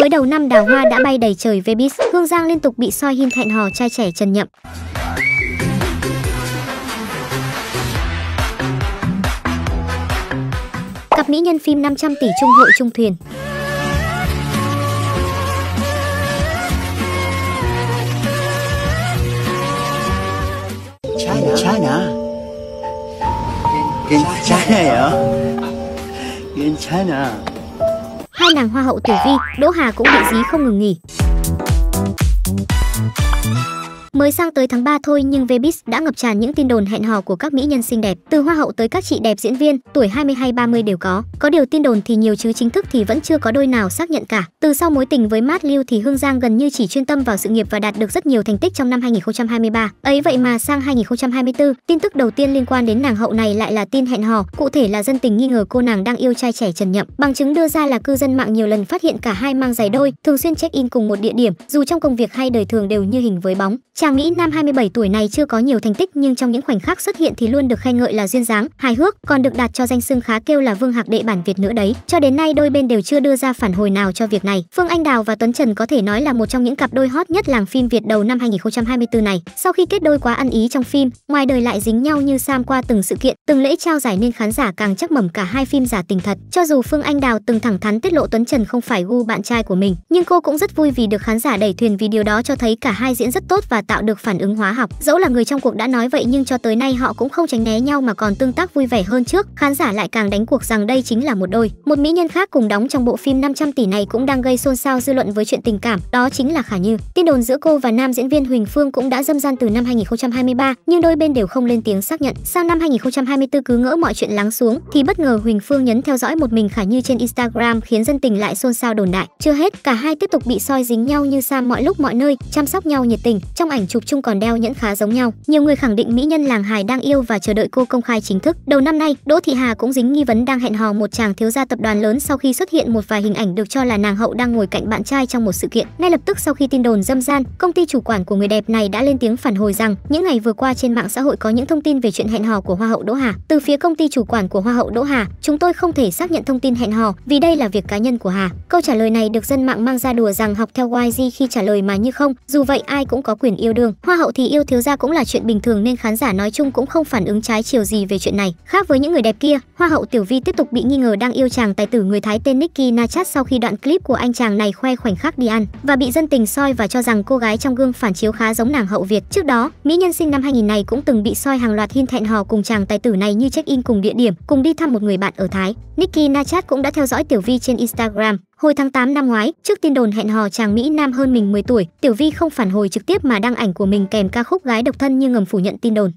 Mới đầu năm đào hoa đã bay đầy trời về Hương Giang liên tục bị soi hin thẹn hò trai trẻ Trần Nhậm. Cặp mỹ nhân phim 500 tỷ trung hội trung thuyền. China. China. 괜찮아요. 괜찮아. Hai nàng hoa hậu Tử Vi, Đỗ Hà cũng bị dí không ngừng nghỉ. Mới sang tới tháng 3 thôi nhưng Vbiz đã ngập tràn những tin đồn hẹn hò của các mỹ nhân xinh đẹp, từ hoa hậu tới các chị đẹp diễn viên, tuổi 20 hay 30 đều có. Có điều tin đồn thì nhiều chứ chính thức thì vẫn chưa có đôi nào xác nhận cả. Từ sau mối tình với Matt Liu thì Hương Giang gần như chỉ chuyên tâm vào sự nghiệp và đạt được rất nhiều thành tích trong năm 2023. Ấy vậy mà sang 2024, tin tức đầu tiên liên quan đến nàng hậu này lại là tin hẹn hò, cụ thể là dân tình nghi ngờ cô nàng đang yêu trai trẻ Trần Nhậm. Bằng chứng đưa ra là cư dân mạng nhiều lần phát hiện cả hai mang giày đôi, thường xuyên check-in cùng một địa điểm, dù trong công việc hay đời thường đều như hình với bóng. Chả Chàng nghĩ nam 27 tuổi này chưa có nhiều thành tích nhưng trong những khoảnh khắc xuất hiện thì luôn được khen ngợi là duyên dáng, hài hước, còn được đặt cho danh xưng khá kêu là vương hạc đệ bản Việt nữa đấy. Cho đến nay đôi bên đều chưa đưa ra phản hồi nào cho việc này. Phương Anh Đào và Tuấn Trần có thể nói là một trong những cặp đôi hot nhất làng phim Việt đầu năm 2024 này. Sau khi kết đôi quá ăn ý trong phim, ngoài đời lại dính nhau như sam qua từng sự kiện, từng lễ trao giải nên khán giả càng chắc mẩm cả hai phim giả tình thật. Cho dù Phương Anh Đào từng thẳng thắn tiết lộ Tuấn Trần không phải gu bạn trai của mình, nhưng cô cũng rất vui vì được khán giả đẩy thuyền vì điều đó cho thấy cả hai diễn rất tốt và tạo tạo được phản ứng hóa học. Dẫu là người trong cuộc đã nói vậy nhưng cho tới nay họ cũng không tránh né nhau mà còn tương tác vui vẻ hơn trước. Khán giả lại càng đánh cuộc rằng đây chính là một đôi. Một mỹ nhân khác cùng đóng trong bộ phim 500 tỷ này cũng đang gây xôn xao dư luận với chuyện tình cảm, đó chính là Khả Như. Tin đồn giữa cô và nam diễn viên Huỳnh Phương cũng đã dâm gian từ năm 2023, nhưng đôi bên đều không lên tiếng xác nhận. Sau năm 2024 cứ ngỡ mọi chuyện lắng xuống thì bất ngờ Huỳnh Phương nhấn theo dõi một mình Khả Như trên Instagram khiến dân tình lại xôn xao đồn đại. Chưa hết, cả hai tiếp tục bị soi dính nhau như sam mọi lúc mọi nơi, chăm sóc nhau nhiệt tình. Trong ảnh chụp chung còn đeo nhẫn khá giống nhau. Nhiều người khẳng định mỹ nhân làng hài đang yêu và chờ đợi cô công khai chính thức. Đầu năm nay, Đỗ Thị Hà cũng dính nghi vấn đang hẹn hò một chàng thiếu gia tập đoàn lớn sau khi xuất hiện một vài hình ảnh được cho là nàng hậu đang ngồi cạnh bạn trai trong một sự kiện. Ngay lập tức sau khi tin đồn dâm gian, công ty chủ quản của người đẹp này đã lên tiếng phản hồi rằng những ngày vừa qua trên mạng xã hội có những thông tin về chuyện hẹn hò của hoa hậu Đỗ Hà. Từ phía công ty chủ quản của hoa hậu Đỗ Hà, chúng tôi không thể xác nhận thông tin hẹn hò vì đây là việc cá nhân của Hà. Câu trả lời này được dân mạng mang ra đùa rằng học theo YG khi trả lời mà như không. Dù vậy ai cũng có quyền yêu đường hoa hậu thì yêu thiếu gia cũng là chuyện bình thường nên khán giả nói chung cũng không phản ứng trái chiều gì về chuyện này khác với những người đẹp kia hoa hậu tiểu vi tiếp tục bị nghi ngờ đang yêu chàng tài tử người thái tên nicky nachat sau khi đoạn clip của anh chàng này khoe khoảnh khắc đi ăn và bị dân tình soi và cho rằng cô gái trong gương phản chiếu khá giống nàng hậu việt trước đó mỹ nhân sinh năm 2000 này cũng từng bị soi hàng loạt hin thẹn hò cùng chàng tài tử này như check in cùng địa điểm cùng đi thăm một người bạn ở thái nicky nachat cũng đã theo dõi tiểu vi trên instagram Hồi tháng 8 năm ngoái, trước tin đồn hẹn hò chàng Mỹ Nam hơn mình 10 tuổi, Tiểu Vi không phản hồi trực tiếp mà đăng ảnh của mình kèm ca khúc Gái độc thân nhưng ngầm phủ nhận tin đồn.